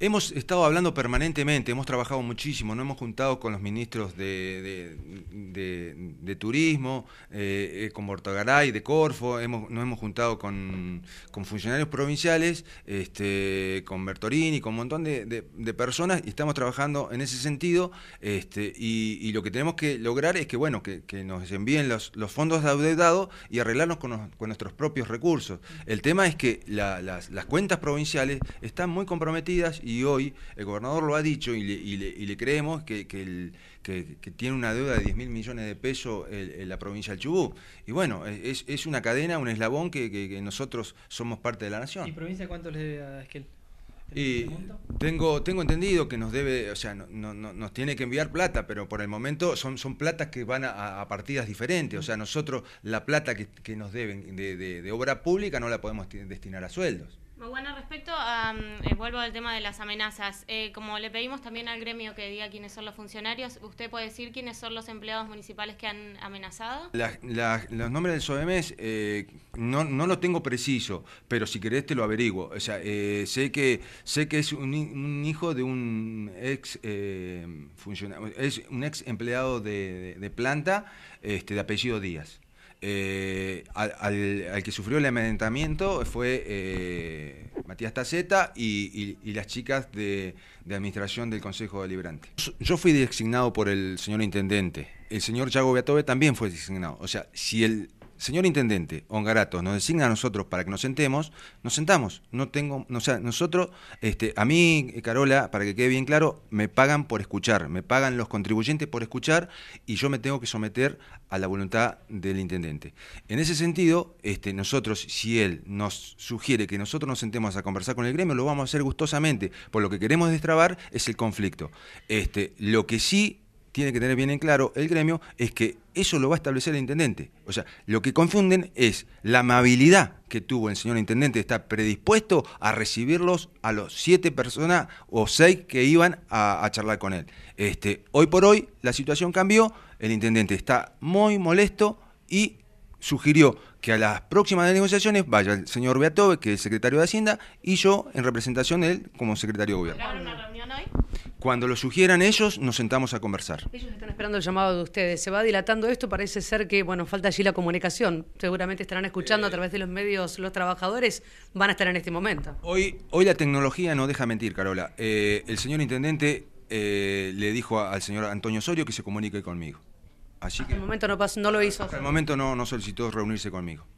Hemos estado hablando permanentemente, hemos trabajado muchísimo, nos hemos juntado con los ministros de, Turismo, eh, eh con Bortogaray, de Corfo, nos hemos juntado con, funcionarios provinciales, este, con Bertorini, con un montón de, personas, y estamos trabajando en ese sentido, este, y, lo que tenemos que lograr es que, bueno, que, nos envíen los, los fondos dado y arreglarnos con, nuestros propios recursos. El tema es que las, las cuentas provinciales están muy complicadas comprometidas y hoy el gobernador lo ha dicho y le, creemos que, el, tiene una deuda de 10 mil millones de pesos el, la provincia del chubú Y bueno, es, una cadena, un eslabón que, nosotros somos parte de la nación. ¿Y provincia cuánto le debe a Esquel? tengo, tengo entendido que nos debe, o sea, nos tiene que enviar plata, pero por el momento son, son platas que van a, partidas diferentes. O sea, nosotros la plata que, nos deben de obra pública no la podemos destinar a sueldos. Bueno, respecto a, mm, eh, vuelvo al tema de las amenazas, eh, como le pedimos también al gremio que diga quiénes son los funcionarios, ¿usted puede decir quiénes son los empleados municipales que han amenazado? los nombres del SOEMES eh, no, no lo tengo preciso, pero si querés te lo averiguo. O sea, eh, sé, que, sé que es un, hijo de un ex funcionario, es un ex empleado de, planta este, de apellido Díaz. Eh, al, que sufrió el amedrentamiento fue eh, Matías Taceta y, las chicas de, administración del Consejo Deliberante. Yo fui designado por el señor intendente. El señor Chago Beatobe también fue designado. O sea, si el señor intendente, Ongarato, nos designa a nosotros para que nos sentemos, nos sentamos. No tengo, o sea, nosotros, este, a mí, eh, Carola, para que quede bien claro, me pagan por escuchar, me pagan los contribuyentes por escuchar y yo me tengo que someter a la voluntad del intendente. En ese sentido, este, nosotros, si él nos sugiere que nosotros nos sentemos a conversar con el gremio, lo vamos a hacer gustosamente, por lo que queremos destrabar es el conflicto. Este, lo que sí tiene que tener bien en claro el gremio es que eso lo va a establecer el intendente. O sea, lo que confunden es la amabilidad que tuvo el señor intendente, está predispuesto a recibirlos a los siete personas o seis que iban a, charlar con él. Este, hoy por hoy la situación cambió, el intendente está muy molesto y sugirió que a las próximas negociaciones vaya el señor Beatove, que es secretario de Hacienda, y yo en representación de él como secretario de gobierno. Cuando lo sugieran ellos, nos sentamos a conversar. Ellos están esperando el llamado de ustedes. Se va dilatando esto, parece ser que, bueno, falta allí la comunicación. Seguramente estarán escuchando a eh. través de los medios los trabajadores, van a estar en este momento. Hoy, hoy la tecnología no deja mentir, Carola. Eh, el señor intendente eh, le dijo al señor Antonio Osorio que se comunique conmigo. Así que, el momento no, no lo hizo. el momento no solicitó reunirse conmigo.